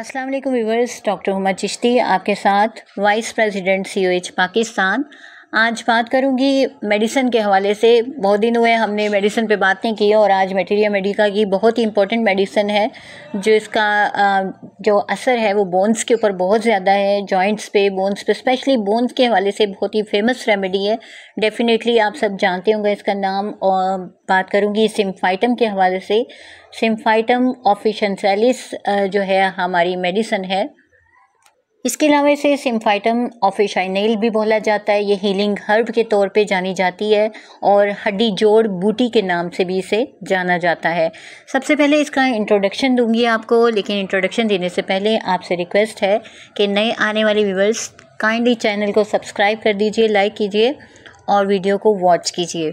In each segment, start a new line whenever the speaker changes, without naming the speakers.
अस्सलाम वालेकुम viewers doctor Huma Chishti आपके साथ vice president C O H Pakistan आज बात करूंगी मेडिसिन के हवाले से बहुत दिन हुए हमने मेडिसिन पे बात नहीं की और आज मटेरिया मेडिका की बहुत ही इंपॉर्टेंट मेडिसिन है जो इसका जो असर है वो बोन्स के ऊपर बहुत ज़्यादा है जॉइंट्स पे बोन्स पे स्पेशली बोन्स के हवाले से बहुत ही फेमस रेमेडी है डेफिनेटली आप सब जानते होंगे इसका नाम और बात करूँगी सिम्फाइटम के हवाले से सिम्फाइटम ऑफिशनसेलिस जो है हमारी मेडिसन है इसके अलावा इसे सिम्फाइटम ऑफिशाइनेल भी बोला जाता है ये हीलिंग हर्ब के तौर पे जानी जाती है और हड्डी जोड़ बूटी के नाम से भी इसे जाना जाता है सबसे पहले इसका इंट्रोडक्शन दूंगी आपको लेकिन इंट्रोडक्शन देने से पहले आपसे रिक्वेस्ट है कि नए आने वाले व्यूवर्स काइंडली चैनल को सब्सक्राइब कर दीजिए लाइक कीजिए और वीडियो को वॉच कीजिए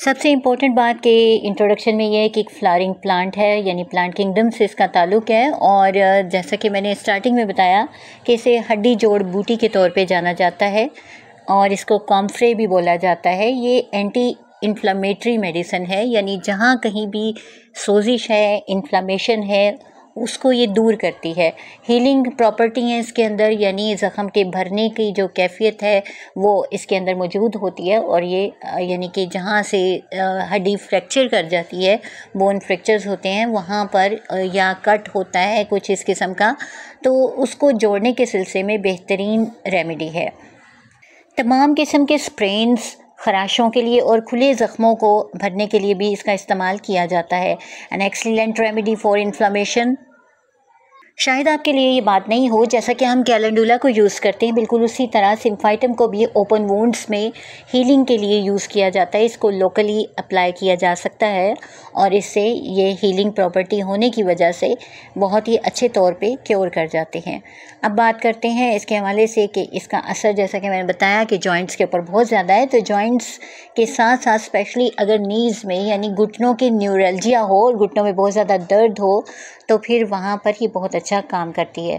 सबसे इम्पोर्टेंट बात के इंट्रोडक्शन में यह है कि एक फ्लावरिंग प्लांट है यानी प्लांट किंगडम से इसका ताल्लुक है और जैसा कि मैंने स्टार्टिंग में बताया कि इसे हड्डी जोड़ बूटी के तौर पे जाना जाता है और इसको कॉम्फ्रे भी बोला जाता है ये एंटी इन्फ्लामेटरी मेडिसन है यानी जहाँ कहीं भी सोजिश है इन्फ्लामेशन है उसको ये दूर करती है हीलिंग प्रॉपर्टी है इसके अंदर यानी ज़ख़म के भरने की जो कैफियत है वो इसके अंदर मौजूद होती है और ये यानी कि जहाँ से हड्डी फ्रैक्चर कर जाती है बोन फ्रैक्चर्स होते हैं वहाँ पर या कट होता है कुछ इस किस्म का तो उसको जोड़ने के सिलसिले में बेहतरीन रेमेडी है तमाम किस्म के स्प्रेन्स खराशों के लिए और खुले ज़ख्मों को भरने के लिए भी इसका इस्तेमाल किया जाता है an excellent remedy for inflammation शायद आपके लिए ये बात नहीं हो जैसा कि हम कैलेंडुला को यूज़ करते हैं बिल्कुल उसी तरह सिम्फाइटम को भी ओपन वोंड्स में हीलिंग के लिए यूज़ किया जाता है इसको लोकली अप्लाई किया जा सकता है और इससे ये हीलिंग प्रॉपर्टी होने की वजह से बहुत ही अच्छे तौर पे क्योर कर जाते हैं अब बात करते हैं इसके हवाले से कि इसका असर जैसा कि मैंने बताया कि जॉइंट्स के ऊपर बहुत ज़्यादा है तो जॉइंट्स के साथ साथ स्पेशली अगर नीज़ में यानी घुटनों की न्यूरलजिया हो और घुटनों में बहुत ज़्यादा दर्द हो तो फिर वहाँ पर ही बहुत अच्छा काम करती है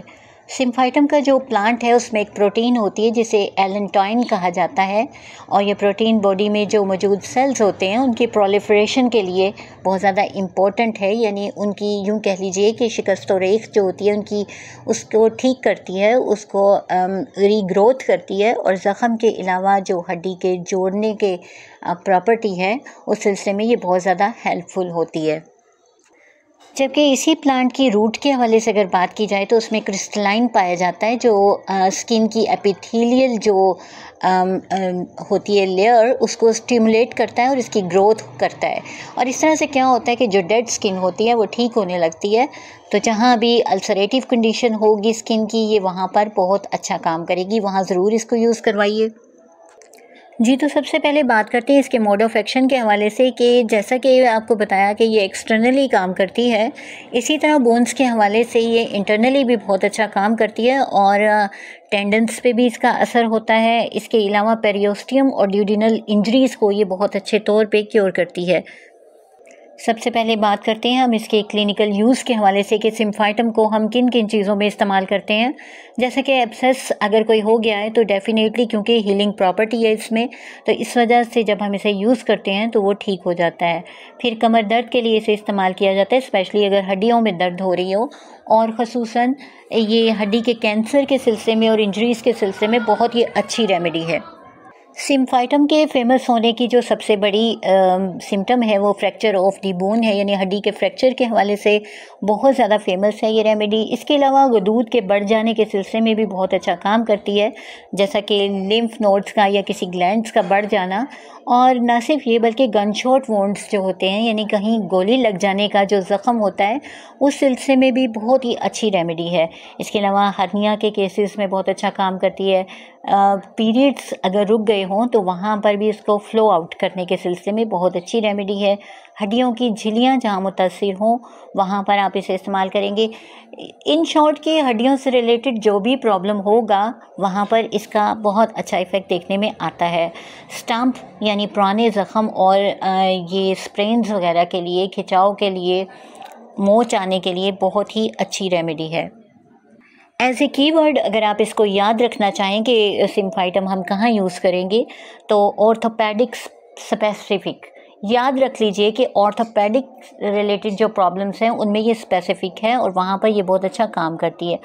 सिम्फाइटम का जो प्लांट है उसमें एक प्रोटीन होती है जिसे एलेंटॉइन कहा जाता है और ये प्रोटीन बॉडी में जो मौजूद सेल्स होते हैं उनकी प्रोलिफ्रेशन के लिए बहुत ज़्यादा इम्पोर्टेंट है यानी उनकी यूँ कह लीजिए कि शिकस्त रेख जो होती है उनकी उसको ठीक करती है उसको रीग्रोथ करती है और ज़ख़म के अलावा जो हड्डी के जोड़ने के प्रॉपर्टी है उस सिलसिले में ये बहुत ज़्यादा हेल्पफुल होती है जबकि इसी प्लांट की रूट के हवाले से अगर बात की जाए तो उसमें क्रिस्टलाइन पाया जाता है जो स्किन की एपिथीलियल जो आम, आम, होती है लेयर उसको स्टिमुलेट करता है और इसकी ग्रोथ करता है और इस तरह से क्या होता है कि जो डेड स्किन होती है वो ठीक होने लगती है तो जहाँ भी अल्सरेटिव कंडीशन होगी स्किन की ये वहाँ पर बहुत अच्छा काम करेगी वहाँ ज़रूर इसको यूज़ करवाइए जी तो सबसे पहले बात करते हैं इसके मोड ऑफ एक्शन के हवाले से कि जैसा कि आपको बताया कि ये एक्सटर्नली काम करती है इसी तरह बोन्स के हवाले से ये इंटरनली भी बहुत अच्छा काम करती है और टेंडेंस पे भी इसका असर होता है इसके अलावा पेरियोस्टियम और ड्यूडिनल इंजरीज़ को ये बहुत अच्छे तौर पे क्योर करती है सबसे पहले बात करते हैं हम इसके क्लिनिकल यूज़ के हवाले से कि सिम्फाइटम को हम किन किन चीज़ों में इस्तेमाल करते हैं जैसे कि एब्सेस अगर कोई हो गया है तो डेफ़िनेटली क्योंकि हीलिंग प्रॉपर्टी है इसमें तो इस वजह से जब हम इसे यूज़ करते हैं तो वो ठीक हो जाता है फिर कमर दर्द के लिए इसे इस्तेमाल किया जाता है स्पेशली अगर हड्डियों में दर्द हो रही हो और खसूस ये हड्डी के कैंसर के सिलसिले में और इंजरीज़ के सिलसिले में बहुत ही अच्छी रेमेडी है सिम्फाइटम के फेमस होने की जो सबसे बड़ी सिम्टम है वो फ्रैक्चर ऑफ दी बोन है यानी हड्डी के फ्रैक्चर के हवाले से बहुत ज़्यादा फेमस है ये रेमेडी इसके अलावा गदूद के बढ़ जाने के सिलसिले में भी बहुत अच्छा काम करती है जैसा कि लिम्फ नोड्स का या किसी ग्लैंड्स का बढ़ जाना और ना सिर्फ ये बल्कि गन शॉट वोंड्स जो होते हैं यानी कहीं गोली लग जाने का जो ज़ख़म होता है उस सिलसिले में भी बहुत ही अच्छी रेमेडी है इसके अलावा हरनिया के केसेस में बहुत अच्छा काम करती है पीरियड्स अगर रुक गए हों तो वहाँ पर भी इसको फ़्लो आउट करने के सिलसिले में बहुत अच्छी रेमेडी है हड्डियों की झिलियाँ जहाँ मुतासर हों वहाँ पर आप इसे इस्तेमाल करेंगे इन शॉर्ट कि हड्डियों से रिलेटेड जो भी प्रॉब्लम होगा वहाँ पर इसका बहुत अच्छा इफ़ेक्ट देखने में आता है स्टम्प यानी पुराने ज़ख़म और ये स्प्रेन्स वगैरह के लिए खिंचाव के लिए मोच आने के लिए बहुत ही अच्छी रेमेडी है एज ए कीवर्ड अगर आप इसको याद रखना चाहें कि सिम्फाइटम हम कहाँ यूज़ करेंगे तो ऑर्थोपेडिक स्पेसिफिक याद रख लीजिए कि ऑर्थोपेडिक रिलेटेड जो प्रॉब्लम्स हैं उनमें ये स्पेसिफिक है और वहाँ पर ये बहुत अच्छा काम करती है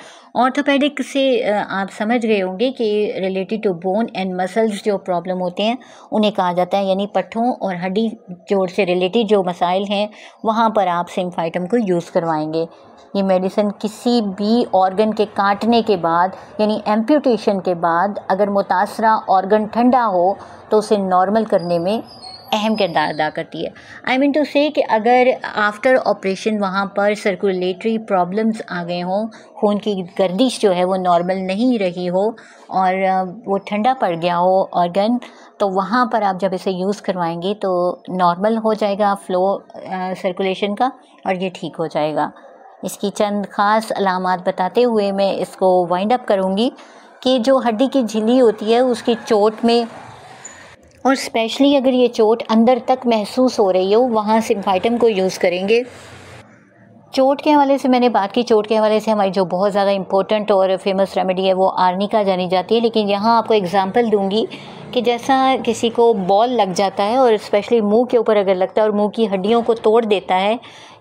ऑर्थोपेडिक से आप समझ गए होंगे कि related to bone and muscles जो प्रॉब्लम होते हैं उन्हें कहा जाता है यानी पट्ठों और हड्डी जोड़ से रिलेटेड जो मसाइल हैं वहाँ पर आप सिम्फाइटम को यूज़ करवाएंगे ये मेडिसिन किसी भी ऑर्गन के काटने के बाद यानी एम्प्यूटेशन के बाद अगर मुतासरा ऑर्गन ठंडा हो तो उसे नॉर्मल करने में अहम किरदार अदा करती है आई मीन टू से कि अगर आफ्टर ऑपरेशन वहाँ पर सर्कुलेटरी प्रॉब्लम्स आ गए हों खून की गर्दिश जो है वो नॉर्मल नहीं रही हो और वो ठंडा पड़ गया हो ऑर्गन तो वहाँ पर आप जब इसे यूज़ करवाएंगे तो नॉर्मल हो जाएगा फ्लो सर्कुलेशन का और ये ठीक हो जाएगा इसकी चंद ख़ास अलामत बताते हुए मैं इसको वाइंड अप करूँगी कि जो हड्डी की झिल्ली होती है उसकी चोट में और स्पेशली अगर ये चोट अंदर तक महसूस हो रही हो वहाँ सिम्फाइटम को यूज़ करेंगे चोट के हवाले से मैंने बात की चोट के हवाले से हमारी जो बहुत ज़्यादा इंपॉर्टेंट और फेमस रेमेडी है वो आर्निका जानी जाती है लेकिन यहाँ आपको एग्जांपल दूंगी कि जैसा किसी को बॉल लग जाता है और स्पेशली मुंह के ऊपर अगर लगता है और मुंह की हड्डियों को तोड़ देता है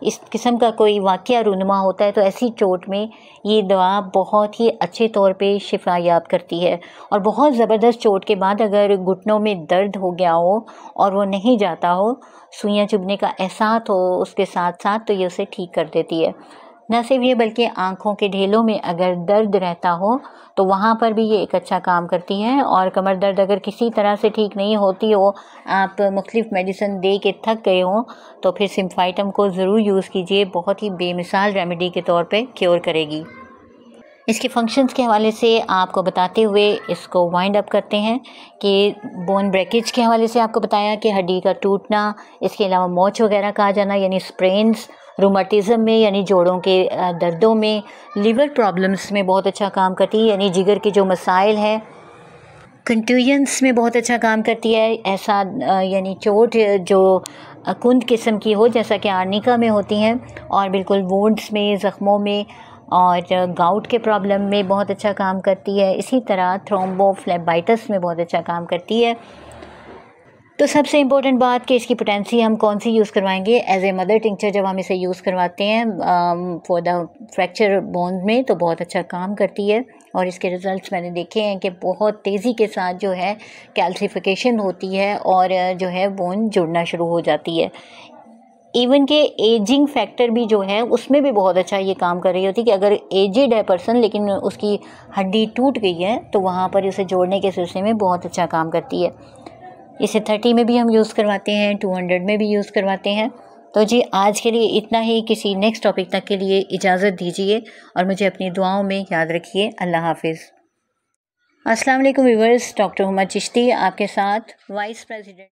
इस किस्म का कोई वाक्य रुनमा होता है तो ऐसी चोट में ये दवा बहुत ही अच्छे तौर पे शिफा याब करती है और बहुत ज़बरदस्त चोट के बाद अगर घुटनों में दर्द हो गया हो और वो नहीं जाता हो सुइयाँ चुभने का एहसास हो उसके साथ साथ तो ये उसे ठीक कर देती है न सिर्फ ये बल्कि आँखों के ढेलों में अगर दर्द रहता हो तो वहाँ पर भी ये एक अच्छा काम करती है और कमर दर्द अगर किसी तरह से ठीक नहीं होती हो आप मुख्तफ मेडिसन दे के थक गए हों तो फिर सिम्फाइटम को ज़रूर यूज़ कीजिए बहुत ही बेमिसाल रेमेडी के तौर पर क्योर करेगी इसके फंक्शंस के हवाले से आपको बताते हुए इसको वाइंड अप करते हैं कि बोन ब्रेकेज के हवाले से आपको बताया कि हड्डी का टूटना इसके अलावा मोच वगैरह का आ जाना यानी स्प्रेन्स रोमाटिज़म में यानी जोड़ों के दर्दों में लीवर प्रॉब्लम्स में बहुत अच्छा काम करती है यानी जिगर के जो मसाइल हैं कंट्यूजन्स में बहुत अच्छा काम करती है ऐसा यानी चोट जो कुंद किस्म की हो जैसा कि आर्निका में होती हैं और बिल्कुल वोड्स में ज़ख्मों में और गाउट के प्रॉब्लम में बहुत अच्छा काम करती है इसी तरह थ्रोम्बो में बहुत अच्छा काम करती है तो सबसे इम्पोर्टेंट बात कि इसकी पोटेंसी हम कौन सी यूज़ करवाएंगे एज ए मदर टिंचर जब हम इसे यूज़ करवाते हैं फॉर द फ्रैक्चर बोन में तो बहुत अच्छा काम करती है और इसके रिज़ल्ट्स मैंने देखे हैं कि बहुत तेज़ी के साथ जो है कैल्सिफिकेशन होती है और uh, जो है बोन जुड़ना शुरू हो जाती है इवन के एजिंग फैक्टर भी जो है उसमें भी बहुत अच्छा ये काम कर रही होती है कि अगर एजड है पर्सन लेकिन उसकी हड्डी टूट गई है तो वहाँ पर उसे जोड़ने के सिलसिले में बहुत अच्छा काम करती है इसे थर्टी में भी हम यूज़ करवाते हैं टू हंड्रेड में भी यूज़ करवाते हैं तो जी आज के लिए इतना ही किसी नेक्स्ट टॉपिक तक के लिए इजाज़त दीजिए और मुझे अपनी दुआओं में याद रखिए अल्लाह हाफिज़ अस्सलाम वालेकुम व्यूवर्स डॉक्टर हुमा चिश्ती आपके साथ वाइस प्रेसिडेंट